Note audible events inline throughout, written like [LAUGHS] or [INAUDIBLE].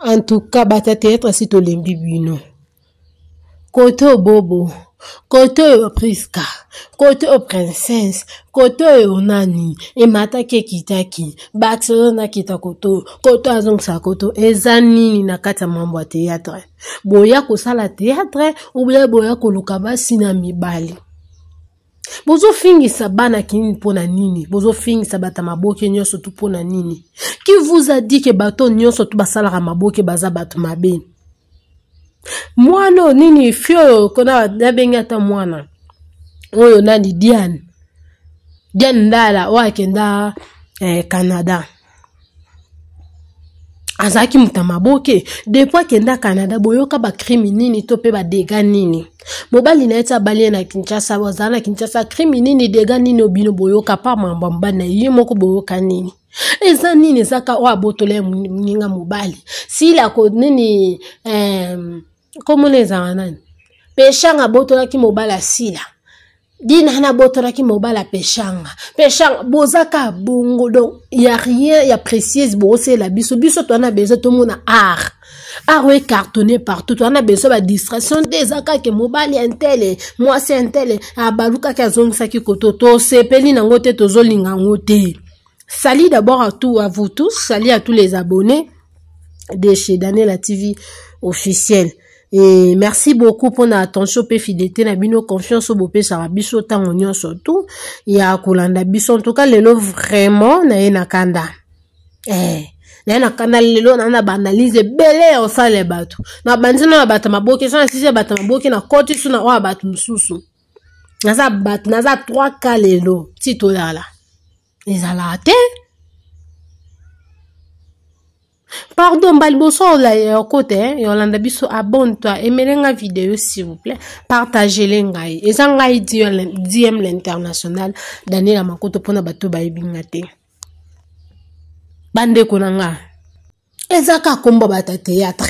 en tout cas bata théâtre si tolembi bino kote oyo bobo kote oyo priska kote oyo princesse kote oyo nani emataki ekitaki barcelone akita kote oyo kote oyo azongisa kote oyo eza nini na kati ya mambo ya théâtre boya kosala théâtre ou bien boya koluka basi na mibali bozofingisa bana kini mpo na nini bozofingisa bato ya maboke nyonso tu mpo na nini ki vous a dit ke bato nyonso tu basalaka maboke baza bato mabe mwana oyo nini fi oyo kona nabengi ata mwana oyo nani diane diane ndala oyo akenda eh, canada azalaki moto ya maboke depo akenda canada boyoka bakrime nini to mpe badega nini mobali na ye ti abali ye na kinshasa ozala na kinshasa krime nini dega nini obino boyoka mpa mambamba na ye moko boyoka nini eza nini ezaka oyo abotola ye moninga mobali sili akonini um, komona ezala nani peshanga abotolaki mobali asila dinana ki mobala peshanga peshanga boza ka bongo donc ya rien a précieuse la biso biso na besoin ar, ar art cartonné partout na besoin badistraction te eza kake mobali antele mwasi antele to azongisaki koto tosepeli nango te zoli ngo te sali d'abord à, tout, à vous tous sali à tous les abonnés de chez Daniela TV officielle e merci beaucoup mpona attention mpe fidélité na bino confiance oyo bopesaka biso ntango nyonso tu ya kolanda biso entoutcas lelo vraiment naye na kanda eh. naye na kanda lelo naa na baanalyse ebele ya kosala bato na bandi na babata maboke so nasisi ya bata maboke na koti so na oyo bato mosusu naza bato naza 3 ka lelo ti tolala ezalaka te pardon bali bosola ya kote yolanda biso abonne-toi aimele nga video s'il vous plaît partagele ngai eza ngai dm euh, l'international daniela makoto mpona bato bayebi nga te bandeko na nga ezaka kombo bata théâtre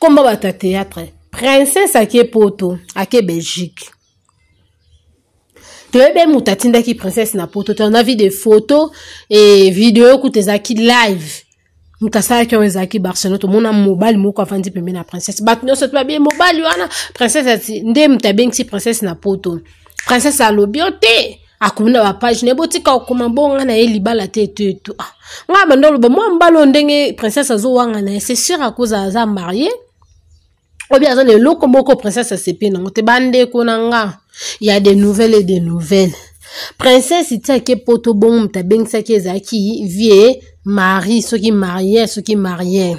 kombo bata théâtre princesse ake poto ake belgique toyebe moto atindaki princesse na poto tona vi de photo e video kuta ezalaki live moto asalaki oyo ezalaki barcelone tomona mobali moko avandi pembeni ya princesse bato nyonso to babie mobali wana princesse ati nde moto abengisi princesse na poto princesse alobi yo oh, te akomi na bapage na ebotika okoma bonga na ye libala te eto eto ah ngai bando oloba mwa mbali oyo ndenge princesse azowanga na ye c'est sûr akozala aza marie obi aza na eloko moko princesse asepe nango te bandeko na nga ya de nouvelle et de nouvelle princesse tiaki poto bongo moto abengisaki ezalaki vie mari soki marie soki marie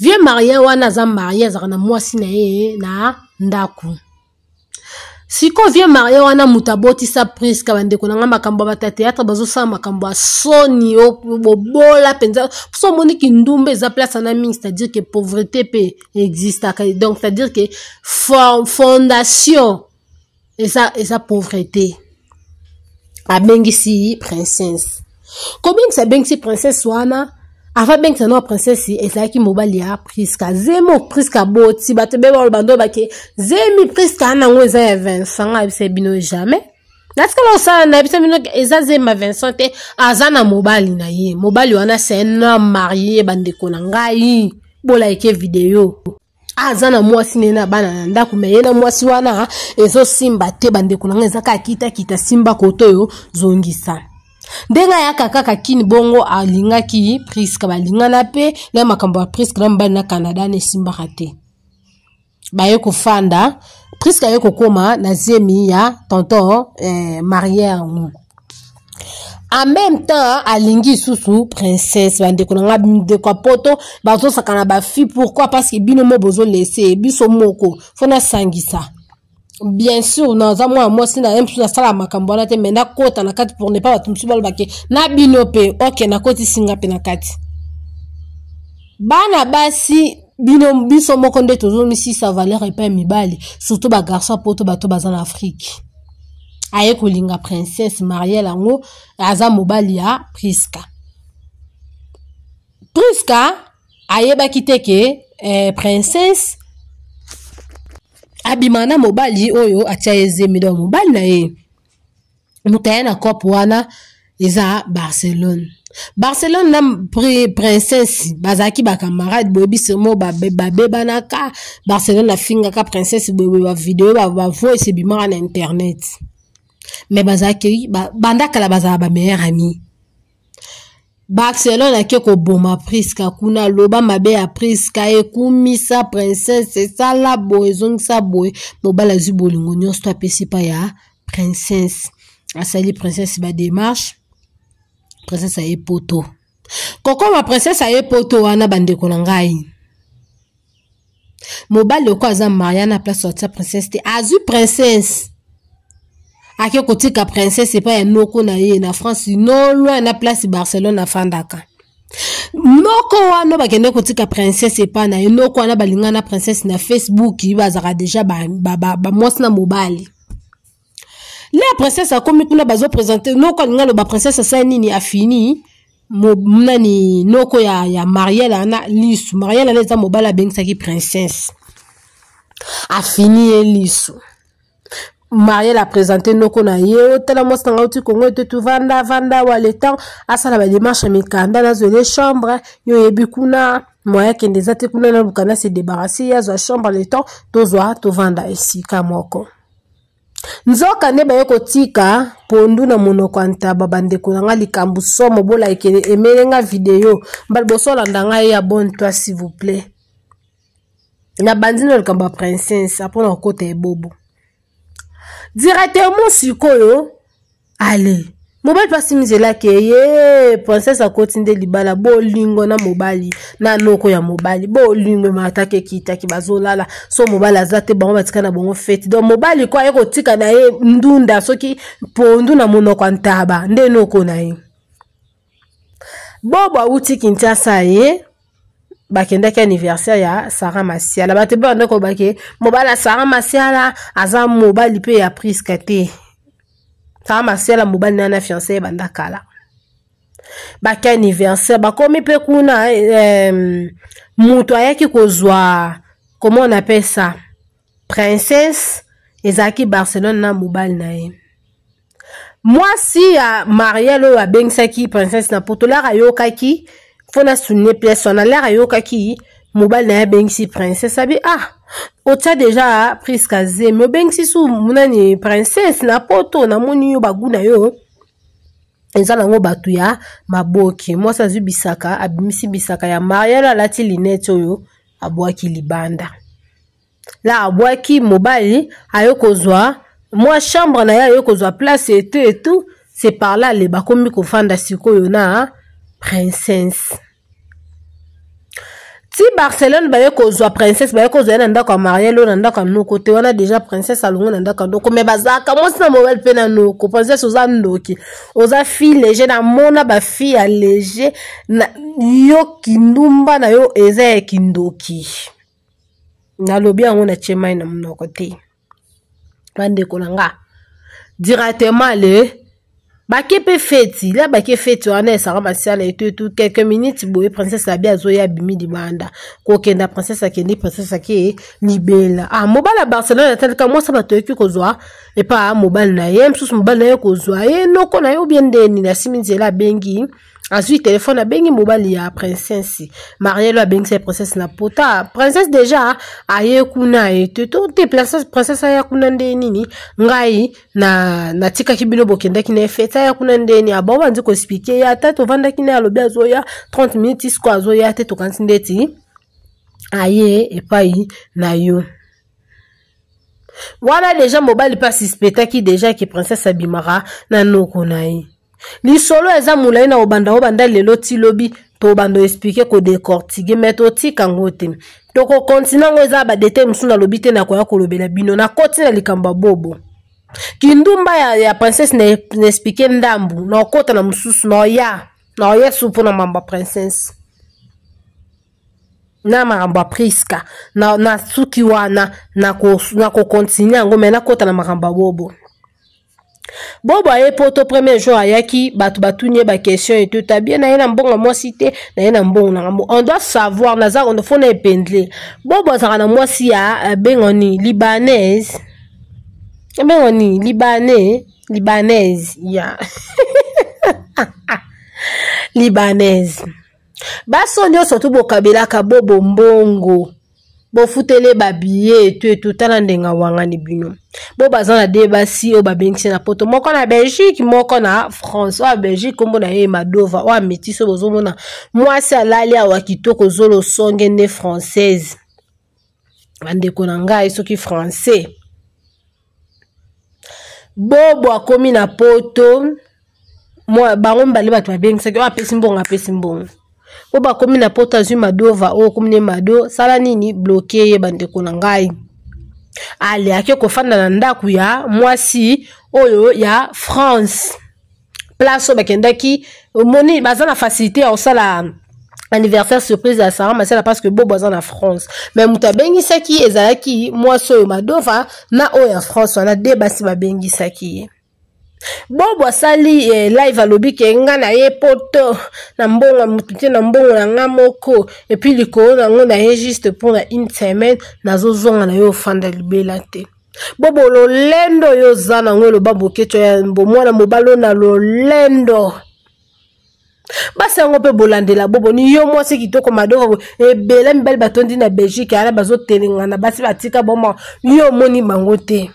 vie marie wana aza marie azalaka na mwasi na ye na ndako sikoyo vie marie wana moto abotisa priske bandeko na ngai makambo ya bateatre bazosala makambo ya soni bobola mpenza so omoni kindumba eza place ana mingi c'est-à-dire ke pauvreté mpe existaka donc c'est-à-dire ke fondation eza eza pauvreté abengisi princesse kobengisa bengisi princesse wana avabengisa na princesse ezalaki mobali ya priska zemi priska boti bato be baloba ndo bake zemi priska ana yango eza ya vincent ayebisa bino jamais natikala kosala na yebisa bino eza zema vincent te aza na mobali na ye mobali wana sena marie bandeko na ngai bolaike video aza na mwasi ne na bana na ndako me ye na mwasi wana ezosimba te bandeko na ngai eza kaka kitakita simba koto oyo zongisa ndenge ayaka kaka kini bongo alingaki priske balingana mpe na makambo ya priske na mibali na canada na esimbaka te baye kofanda priske aye kokóma na zemi ya tonton eh, marie yango en même temps alingi lisusu princesse bandeko na nga ndeko ya poto bazosaka na bafille pourquoi parce que bino mo bozolese biso moko fona sangisa bien sûr naza mwana mwasi na ye mosusu nasala makambo wana te mai nakota na kati pour ne pas bato mosusu baloba ke na bino mpe ok nakoti singa mpe na kati bana basi bino biso moko nde tozomisisa valeur epai ya mibali surtout bagarso mpo to bato baza na afrike aye kolinga princesse mariel yango aza mobali ya priska priska ayebaki te ke eh, princesse abima na mobali oyo atia ye zemi donc mobali na ye moto aye na cope wana eza barcelone barcelone na princesse bazalaki bacamarade boye biso mo babebanaka barcelone afingaka princesse boyeboye bavideo bavoice ebimaka na internet me bazalaki bandakala bazala bameilleur ami barcelone ake koboma priska kuna aloba mabe ya priska ekumisa princese esala boye ezongisa boye mobali azwi bolingo nyonso to apesi pa ya princese asali princese bademarche princese aye poto kokoma princese aye poto wana bandeko na ngai mobali oko aza maria na place atia princese te azwi princese ake kotika princese epai ya noko na ye na france no loin na place barcelone afandaka noko wana bakende kotika princese epai na ye noko wana balinga na princese na facebook bazalaka deja bamwasi na mobali le princese akomi kuna bazopresente noko alinga aloba princese asali nini afini nani noko ya, ya mariel ana lisu mariel ana eza mobali abengisaki princese afini ye lisu mariel apresente noko na ye otala mwasi na ngai oti kongo ete tu vanda vanda awa le temps asala bademarshe ya mikanda nazwele chambre yo oyebi kuna moya akende eza te kuna naluka na se débarrase ye azwa chambre le temps tozwa tovanda esika moko nzoka nde baye kotika pondu na monoko ya ntaba bandeko na ngai likambo somo bolaekele emelenga video baliboso olanda ngai ya bon toi s'il vous plaît na bandi na likambo ya princesse apona kokota ebobo directement sikoyo ale mobali mpasi mizelaki ye princese akoti nde libala bolingo na mobali na noko ya mobali bolingo emataki ekitaki bazolala so mobali aza te bango batika na bango feti donc mobali ko aye kotika na ye ndunda soki pondu na monoko ya ntaba nde noko na ye bobo awuti kinshasa ye eh? bakendaki anniversaire ya sara masiala bato mpe bandeko bake mobala sara masiala aza mobali mpe ya priska te sara masiala mobali nana fiance ye banda kala bake anniversaire bakomi mpe kuna eh, moto ayaki kozwa koma on appelle ça princesse ezalaki barcelone na mobali na ye mwasi ya mariel oyo abengisaki princesse na potolar ayokaki fɔɔ na sunne pɛ sɔnna lara yokaki mobali na ye abengisi princesse abi ah otya deja priska ze me obengisi su munani princesse na poto namoni yo bagu na yo eza nango bato ya maboke mwasi azwi bisaka abimisi bisaka ya marialo alati linete oyo abwaki libanda la abwaki mobali aye kozwa mwa chambre na ye aye kozwa place etu etu se par là le bakomi kofanda sikoyo na princesse ti barcelone baye kozwa princesse baye kozwa ye na ndako ya mariel oyo na ndako ya noko te wana deja princesse alongo na ndako ya noko me bazalaka mwasi na mobale mpe na noko princesse oza ndoki oza fille léger namona bafille ya léger na yo kindumba na yo eza ya kindoki nalobi yango na tie mai na monoko te bandeko na nga directement le bake mpe feti lia bake feti wana esanga masiala etu etu quelque minute boye princese abi azoya abimi libanda kokenda princese akendi princese ake libela ah mobali ya barcelone atalika mwasa bato yoki kozwa epa mobali na ye mosusu mobali na ye kozwa ye noko na ye obie ndeni nasimi nzela abengi azwi telefone abengi mobali ya princese marielo abengisa ye princese na pota princese deja aye kuna aye te to te princese aya kuna nde nini ngai natikaki na bino bokendaki na efete aya kuna nde ni abao bandi koexplike ye ata tovandaki naye alobi azoya 30 minutes siko azoya te tokanisi ndeti aye epai na yo wana deja mobali mpe asispetaki deja ke princese abimaka na noko na ye lisolo eza molai na kobanda kobanda lelo ti lobi tobanda explike kodecortike me totika yango te tokokontinue yango eza badete mosusu nalobi te nakoya kolobela bino nakoti na likambo ya bobo kindumba ya, ya princese na, na explike ndambu na okota na mosusu na oya na oya su mpo na mambo ya princese na makambo ya priska na, na suki wana na kokontinue yango me nakota na makambo ya bobo bobo ye mpo to premier jour ayaki bato batuni ye bakestion eto tabie na ye na mbongo mwasi te na ye na mbongo na ngambo on doit savoir naza kondo fo na ependele bobo azalaka na mwasi ya ah, abengoni euh, libanaise abengoni libane libanaise ya yeah. [LAUGHS] libanaise baso nyonso tobokabelaka bobo mbongo bofutele babiye etu etu tala ndenge awangani bino bo baza na de basi oyo babengisi na poto moko na belgique moko na france oyo ya belgique nkombo na ye emadova oyo ametisi oyo bozomona mwasi alali awa kitoko ozolo songe nde française bandeko na ngai soki français bobo akomi na poto bango mibale bato babengisaki oyo apesi mbongo apesi mbongo mpo bakomi na porte azwi madova oyo okomi ne mado sala nini bloke ye bandeko na ngai aleaki kofanda na ndako ya mwasi oyo ya france place oyo bakendaki omoni baza na facilité ya kosala anniversaire surprise ya sara masala parce que bobo aza na france me moto abengisaki ezalaki mwasi oyo madova na oyo ya france wana de basi babengisaki ye gboo gbasala ihe eh, live alobike nga na ye poto na mbongo mutute na mbongo na nga moko na likolo nango na ye juste na une semaine nazozonga na ye ofanda libela te bobo lolendo oyo oza nango eloba boketo ya bomwana mobali oyo na lolendo basi yango mpe bolandela boboni yo mwasi kitoko madoko ebele eh, mibali batondi na belgique ana bazotelengana basi batika boma yo omoni bango te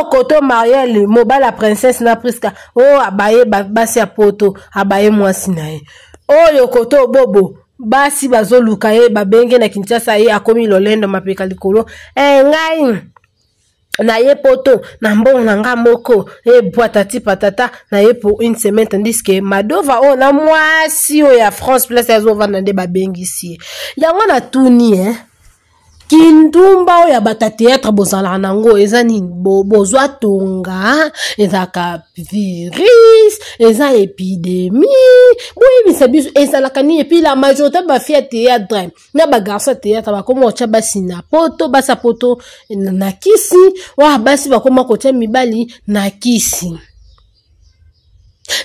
o koto mariel mobali ya princesse na priska oyo oh, abaye basi ya poto abaye mwasi na ye oyo oh, koto bobo basi bazoluka ye babenge na kinshasa ye akomi lolendo mapeka likolo engai eh, na ye poto na mbongo na nga moko ebwata ti patata na ye pour une semaine tandis ke madova oyo oh, na mwasi oyo ya france place azovanda nde babengisi ye yango natuni eh? kindumba oyo ya batateatre bozalaka nango eza nini bozwa tonga ezalaka virus eza epidemie boyebisa biso ezalaka nini epui la majorité bafi ya teatre na bagarso ya teatre bakoma kotya basi na poto basa poto na kisi wa basi bakoma kotya mibali na kisi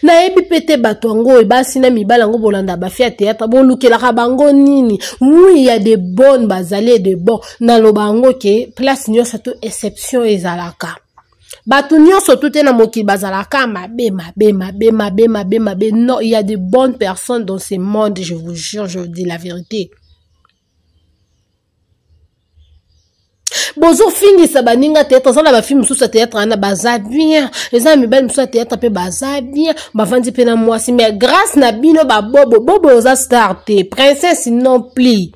Na mpe te bato yango oyo basi na mibala ngo bolanda bafia bon luke la bango nini oui ya de bon bazale de bon lo bango ke place nyonso soto exception ezalaka bato nyonso to te na ma bazalaka mabe mabe mabe mabe mabe mabe non il y a de bonnes personnes dans ce monde je vous jure je vous dis la vérité bozofingisa baninga teatre aza na bafilme mosusu ya teatre wana baza bien eza na mibali mosusu ya teatre mpe baza bien bavandi mpe na mwasi mais grâce na bino babobo bobo oza star te princesse non plus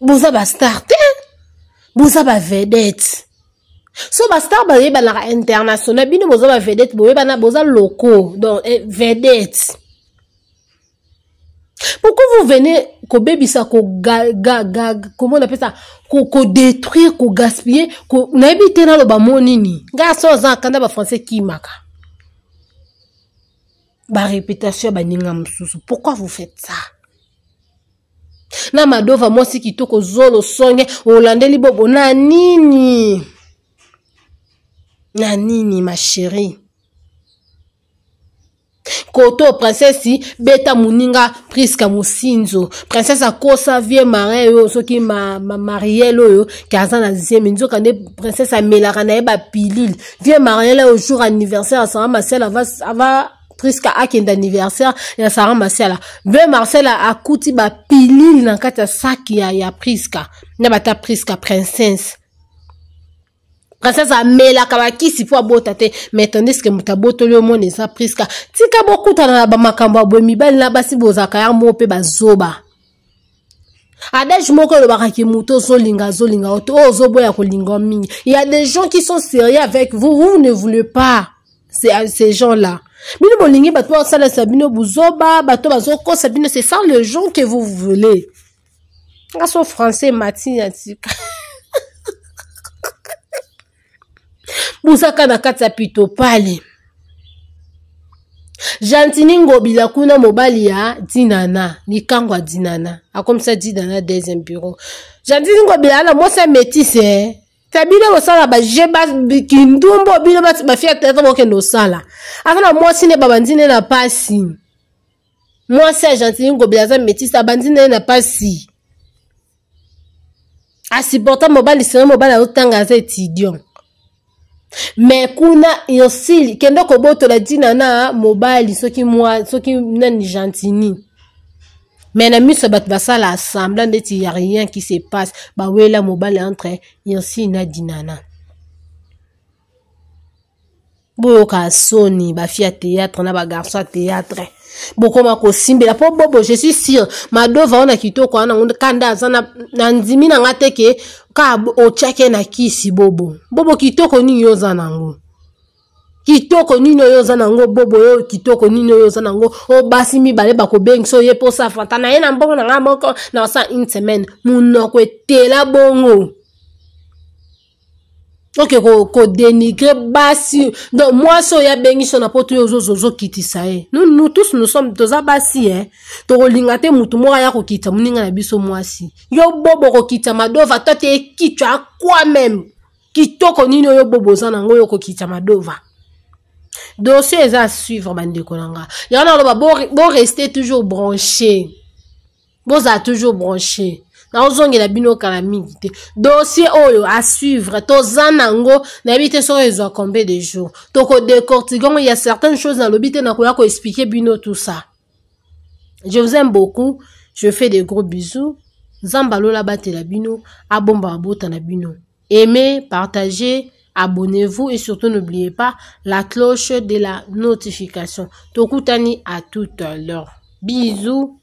boza bastar te boza bavedete so bastar bayebanaka international bino boza bavedete boyebana boza loko donc eh, vedete pourquoi vous venez kobebisa komo napesa kodétruire kogaspille nayebi te naloba mo nini ngai aso aza akanda bafrançais kiimaka baréputation ya baninga mosusu pourquoi vous faites ça na madova mwasi kitoko zolo songe olandeli bobo na nini na nini ma chérie koto princesi beta moninga priska mosinzo princese akosa vie marin oyo soki ma, ma mariele oyo ke aza na zemi nzoka nde princese amelaka na ye bapilile vie mariele oyo jour anniversaire asara masiala ava, ava priska akende anniversaire ya sara masiala vie marcela akuti bapilile na kati ya saki ya, ya priska na bata priska princesse princese amelaka bakisi mpo abota te mais tandiske moto abotoli omona sa priska tika kouta na bamakambo ya boye mibali na basi bozalaka yango moko mpe bazoba adage moko elobaka linga moto linga Oto, yo oh, te oyo ko linga mingi ya des gens qui sont sérieux avec vous vous ne voulez pas ces gens là bino bolingi bato sabino bino Buzoba, bato zoko bino c'est ça le gens que vous voulez so français mati ya tika buzaka na kati ya pitopale jantini ngobila kuna mobali ya dinana likango ya dinana akomisa dinana deuxième bureau jantini ngobila ana mwasi ya métise eh? ta bino bosala baje kindumbo bino bafia tata bokende osala aza na mwasi ne babandi ne na pasi mwasi ya jantini ngobila aza métise abandi ne na pasi asiporta ah, mobali sere mobali azotanga aza étudiant me kuna yosili kende kobotola ntina na mobali soki mwa soki nani gentini me na miso ya bato basala assembla ndeti ya rien qui se passe bawela mobali entre yosili na dinana boyoka soni bafi ya théâtre na bagarso ya théâtre bokoma kosimbela mpo bobo je suis sur madova wana kitoko wana ka nde aza na ndimi na nga te ke ka otyaki na kisi bobo bobo kitoko nini yo oza nango kitoko nini oyo oza nango bobo oyo kitoko nini oyo oza nango oyo basi mibale bakobengisa oye mposa fanta na ye na mbongo na ngai moko na osa une semaine monoko etela bongo Ok, ko kodenigre basi donc mwasi ya abengi na zo, yozo ozozokitisa kitisae. Eh. nous nous tous nous sommes toza ah, basi to eh. Toro lingate motu moko aya kita mouninga na biso mwasi yo bobo kokita madova to te ekitwa akwa même. kitoko nino yo, bobo oza yo, ko, kokita madova dossier à suivre bandeko na nga bon bo restez toujours branché bozala toujours branché naozongela bino kala mingi te dossier oyo asuivre toza nango nayebi te soki ezwa combien de jour y ya certaines choses nalobi n'a nakoya expliquer bino tout ça je vous aime beaucoup je fais des gros bisous la bate la bino abomba abota na bino aimez partagez abonnez-vous et surtout n'oubliez pas la cloche de la notification. Tokutani à tout à l'heure. Bisous.